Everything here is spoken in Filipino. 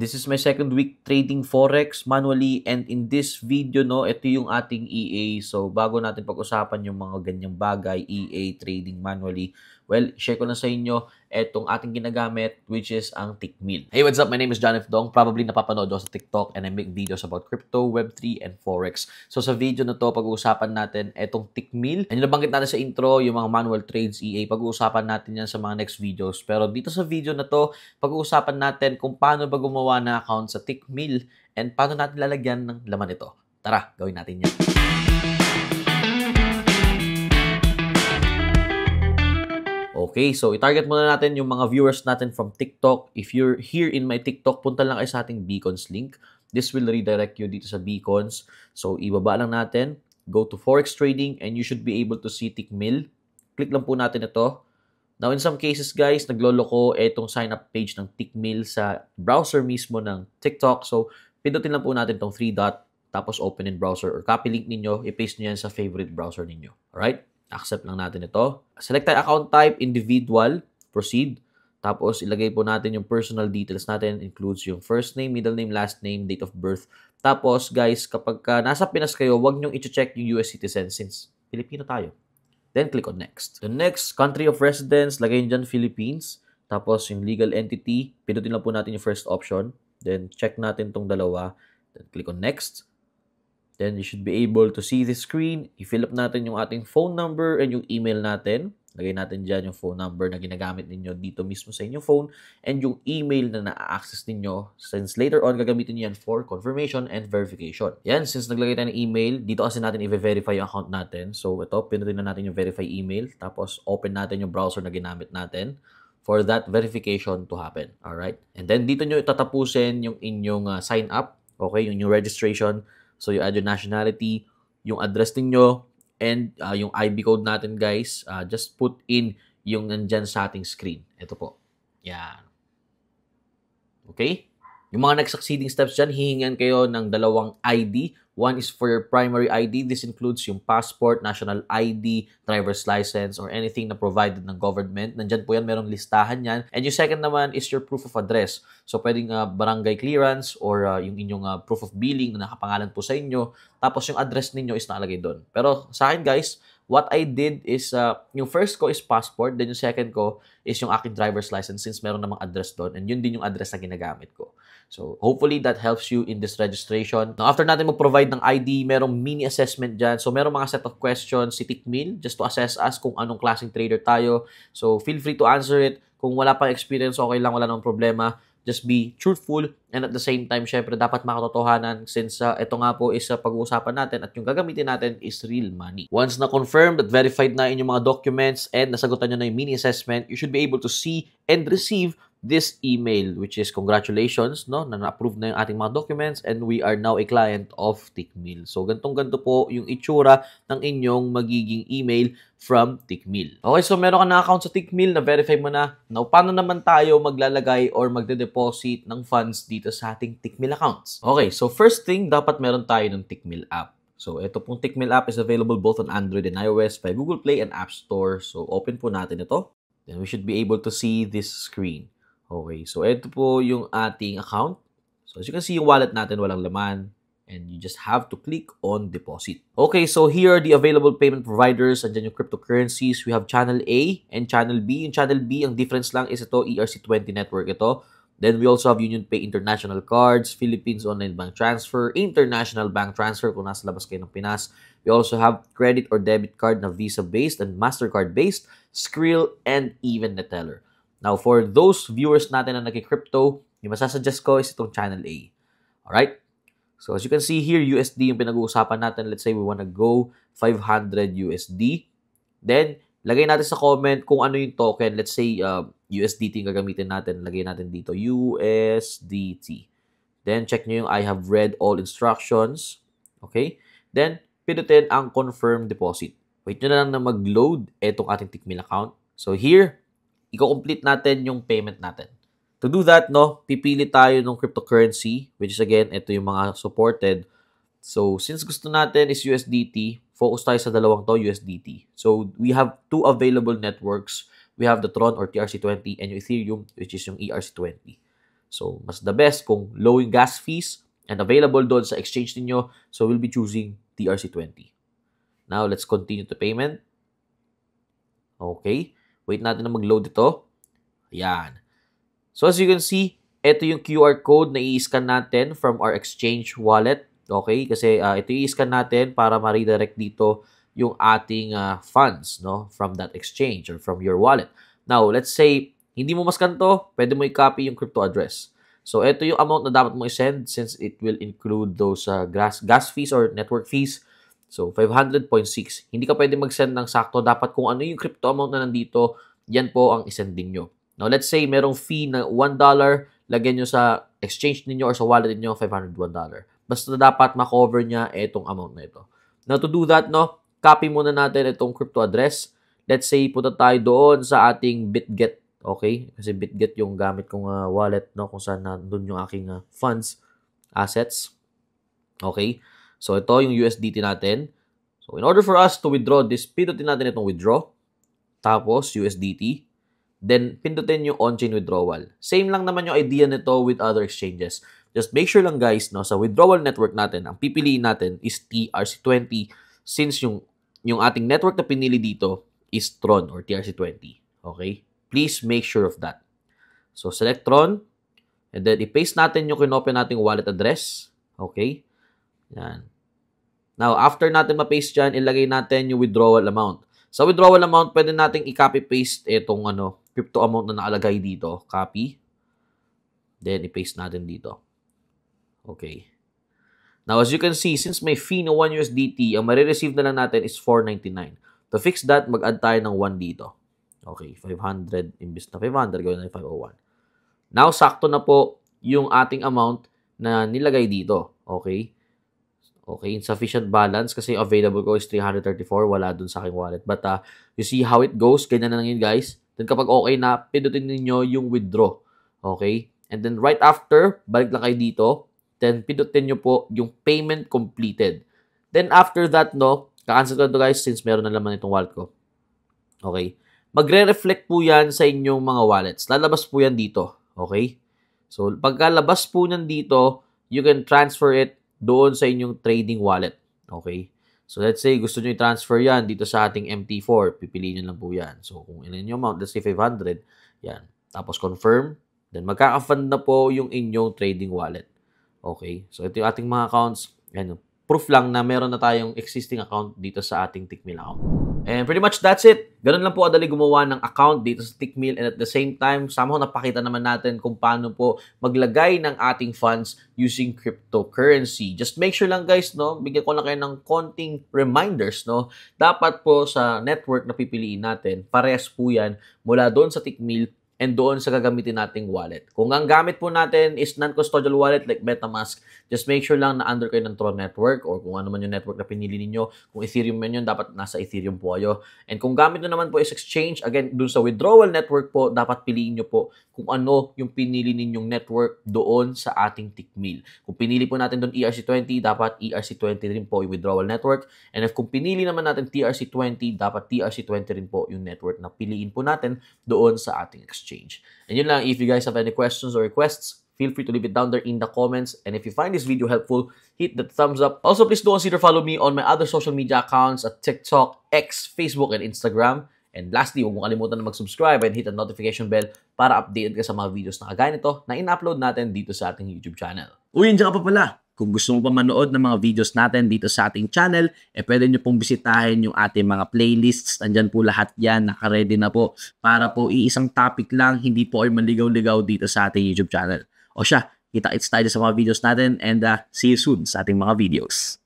This is my second week trading forex manually and in this video no, ito yung ating EA. So bago natin pag-usapan yung mga ganyang bagay, EA trading manually, Well, share ko lang sa inyo itong ating ginagamit which is ang Tickmill. Hey, what's up? My name is John F. Dong. Probably napapanood ako sa TikTok and I make videos about crypto, Web3, and Forex. So sa video na to, pag-uusapan natin itong Tickmill. And yung nabanggit natin sa intro, yung mga manual trades, EA, pag-uusapan natin yan sa mga next videos. Pero dito sa video na to, pag-uusapan natin kung paano ba gumawa na account sa Tickmill and paano natin lalagyan ng laman ito. Tara, gawin natin yan. Okay, so i-target muna natin yung mga viewers natin from TikTok. If you're here in my TikTok, punta lang kayo sa ating Beacons link. This will redirect you dito sa Beacons. So ibaba lang natin, go to Forex Trading, and you should be able to see Tickmill. Click lang po natin ito. Now, in some cases, guys, nagloloko itong sign-up page ng Tickmill sa browser mismo ng TikTok. So, pindutin lang po natin itong 3 dot, tapos open in browser or copy link ninyo, i-paste nyo yan sa favorite browser ninyo. Alright? accept lang natin ito. Select tayo account type, individual, proceed. Tapos ilagay po natin yung personal details natin, includes yung first name, middle name, last name, date of birth. Tapos guys, kapag ka nasa Pinas kayo, wag niyong i-check yung US citizen since Pilipino tayo. Then click on next. The next, country of residence, lagay niyo dyan Philippines. Tapos yung legal entity, pinutin lang po natin yung first option. Then check natin tong dalawa. Then click on next. Then you should be able to see the screen. I-fill up natin yung ating phone number and yung email natin. Lagay natin dyan yung phone number na ginagamit ninyo dito mismo sa inyong phone and yung email na na-access ninyo since later on gagamitin niyo yan for confirmation and verification. Yan, since naglagay tayo ng email, dito kasi natin i-verify yung account natin. So ito, pinutin na natin yung verify email tapos open natin yung browser na ginamit natin for that verification to happen. Alright? And then dito nyo itatapusin yung inyong uh, sign up, okay, yung, new registration So, you add your nationality, yung address ninyo, and uh, yung IB code natin, guys. Uh, just put in yung nandyan sa ating screen. Ito po. Yan. Okay? Yung mga next succeeding steps dyan, hihingan kayo ng dalawang ID One is for your primary ID. This includes yung passport, national ID, driver's license, or anything na provided ng government. Nandyan po yan, merong listahan yan. And yung second naman is your proof of address. So, pwedeng uh, barangay clearance or uh, yung inyong uh, proof of billing na nakapangalan po sa inyo. Tapos yung address ninyo is nakalagay doon. Pero sa akin guys, what I did is, uh, yung first ko is passport, then yung second ko is yung aking driver's license since meron namang address doon and yun din yung address na ginagamit ko. So, hopefully that helps you in this registration. Now, after natin mag-provide ng ID, merong mini assessment dyan. So, merong mga set of questions si Tikmil just to assess us kung anong klaseng trader tayo. So, feel free to answer it. Kung wala pang experience, okay lang, wala nang problema. Just be truthful and at the same time, syempre, dapat makatotohanan since uh, ito nga po is uh, pag-uusapan natin at yung gagamitin natin is real money. Once na confirmed at verified na inyong mga documents and nasagutan nyo na yung mini assessment, you should be able to see and receive this email which is congratulations no na na-approve na yung ating mga documents and we are now a client of Tickmill. So gantong ganto po yung itsura ng inyong magiging email from Tickmill. Okay, so meron ka na account sa Tickmill, na verify mo na. Now paano naman tayo maglalagay or magde-deposit ng funds dito sa ating Tickmill accounts? Okay, so first thing dapat meron tayo ng Tickmill app. So, ito pong Tickmill app is available both on Android and iOS by Google Play and App Store. So, open po natin ito. Then, we should be able to see this screen. Okay, so ito po yung ating account. So as you can see, yung wallet natin walang laman and you just have to click on deposit. Okay, so here are the available payment providers. Andyan yung cryptocurrencies. We have Channel A and Channel B. Yung Channel B, ang difference lang is ito, ERC20 network ito. Then we also have UnionPay International Cards, Philippines Online Bank Transfer, International Bank Transfer kung nasa labas kayo ng Pinas. We also have credit or debit card na Visa-based and MasterCard-based, Skrill, and even Neteller. Now, for those viewers natin na nag-crypto, yung masasuggest ko is itong Channel A. Alright? So, as you can see here, USD yung pinag-uusapan natin. Let's say we wanna go 500 USD. Then, lagay natin sa comment kung ano yung token. Let's say, uh, USDT yung gagamitin natin. Lagay natin dito, USDT. Then, check nyo yung I have read all instructions. Okay? Then, pinutin ang confirm deposit. Wait nyo na lang na mag-load itong ating Tickmill account. So, here, i-complete natin yung payment natin. To do that, no, pipili tayo ng cryptocurrency, which is again, ito yung mga supported. So, since gusto natin is USDT, focus tayo sa dalawang to, USDT. So, we have two available networks. We have the Tron or TRC20 and yung Ethereum, which is yung ERC20. So, mas the best kung low yung gas fees and available doon sa exchange ninyo. So, we'll be choosing TRC20. Now, let's continue to payment. Okay. Wait natin na mag-load ito. Ayan. So as you can see, ito yung QR code na i-scan natin from our Exchange wallet. Okay? Kasi uh, ito i-scan natin para ma-redirect dito yung ating uh, funds no from that exchange or from your wallet. Now, let's say hindi mo mascan to, pwede mo i-copy yung crypto address. So, ito yung amount na dapat mo i-send since it will include those uh, gas, gas fees or network fees So, 500.6. Hindi ka pwede mag-send ng sakto. Dapat kung ano yung crypto amount na nandito, yan po ang isend din nyo. Now, let's say merong fee na $1, lagyan nyo sa exchange ninyo or sa wallet ninyo, $501. Basta dapat makover niya itong amount na ito. Now, to do that, no, copy muna natin itong crypto address. Let's say, punta tayo doon sa ating BitGet. Okay? Kasi BitGet yung gamit kong uh, wallet, no, kung saan na, doon yung aking uh, funds, assets. Okay? So ito yung USDT natin. So in order for us to withdraw this, pindutin natin itong withdraw. Tapos USDT. Then pindutin yung on-chain withdrawal. Same lang naman yung idea nito with other exchanges. Just make sure lang guys, no, sa withdrawal network natin, ang pipiliin natin is TRC20 since yung, yung ating network na pinili dito is Tron or TRC20. Okay? Please make sure of that. So select Tron. And then, i-paste natin yung kinopen nating wallet address. Okay? Yan. Now, after natin ma-paste dyan, ilagay natin yung withdrawal amount. Sa withdrawal amount, pwede nating i-copy-paste itong ano, crypto amount na nakalagay dito. Copy. Then, i-paste natin dito. Okay. Now, as you can see, since may fee na 1 USDT, ang marireceive na lang natin is 4.99. To fix that, mag-add tayo ng 1 dito. Okay, 500 imbis na 500, gawin na 501. Now, sakto na po yung ating amount na nilagay dito. Okay? Okay, insufficient balance kasi available ko is 334, wala dun sa aking wallet. But uh, you see how it goes, ganyan na lang yun guys. Then kapag okay na, pindutin niyo yung withdraw. Okay? And then right after, balik lang kayo dito. Then pindutin niyo po yung payment completed. Then after that, no, kakancel ko na to guys since meron na naman itong wallet ko. Okay? Magre-reflect po yan sa inyong mga wallets. Lalabas po yan dito. Okay? So pagkalabas po niyan dito, you can transfer it doon sa inyong trading wallet. Okay? So let's say gusto nyo i-transfer yan dito sa ating MT4, pipiliin nyo lang po yan. So kung ilan yung amount, let's say 500, yan. Tapos confirm, then magkaka-fund na po yung inyong trading wallet. Okay? So ito yung ating mga accounts. Yan, proof lang na meron na tayong existing account dito sa ating Tickmill account. And pretty much that's it. Ganun lang po adali gumawa ng account dito sa Tickmill and at the same time, somehow napakita naman natin kung paano po maglagay ng ating funds using cryptocurrency. Just make sure lang guys, no, bigyan ko lang kayo ng konting reminders, no. Dapat po sa network na pipiliin natin, parehas po yan mula doon sa Tickmill and doon sa gagamitin nating wallet. Kung ang gamit po natin is non-custodial wallet like MetaMask, just make sure lang na under kayo ng Tron network or kung ano man yung network na pinili ninyo. Kung Ethereum man yun, dapat nasa Ethereum po kayo. And kung gamit nyo naman po is exchange, again, doon sa withdrawal network po, dapat piliin nyo po kung ano yung pinili ninyong network doon sa ating Tickmill. Kung pinili po natin doon ERC20, dapat ERC20 rin po yung withdrawal network. And if kung pinili naman natin TRC20, dapat TRC20 rin po yung network na piliin po natin doon sa ating exchange exchange. And yun lang, if you guys have any questions or requests, feel free to leave it down there in the comments. And if you find this video helpful, hit that thumbs up. Also, please do consider follow me on my other social media accounts at TikTok, X, Facebook, and Instagram. And lastly, huwag mo kalimutan na mag-subscribe and hit the notification bell para updated ka sa mga videos na kagaya nito na in-upload natin dito sa ating YouTube channel. Uy, and pa pala! Kung gusto mo pa manood ng mga videos natin dito sa ating channel, eh pwede nyo pong bisitahin yung ating mga playlists. Andyan po lahat yan, nakaredy na po para po iisang topic lang, hindi po ay maligaw-ligaw dito sa ating YouTube channel. O siya, kita-its tayo sa mga videos natin and uh, see you soon sa ating mga videos.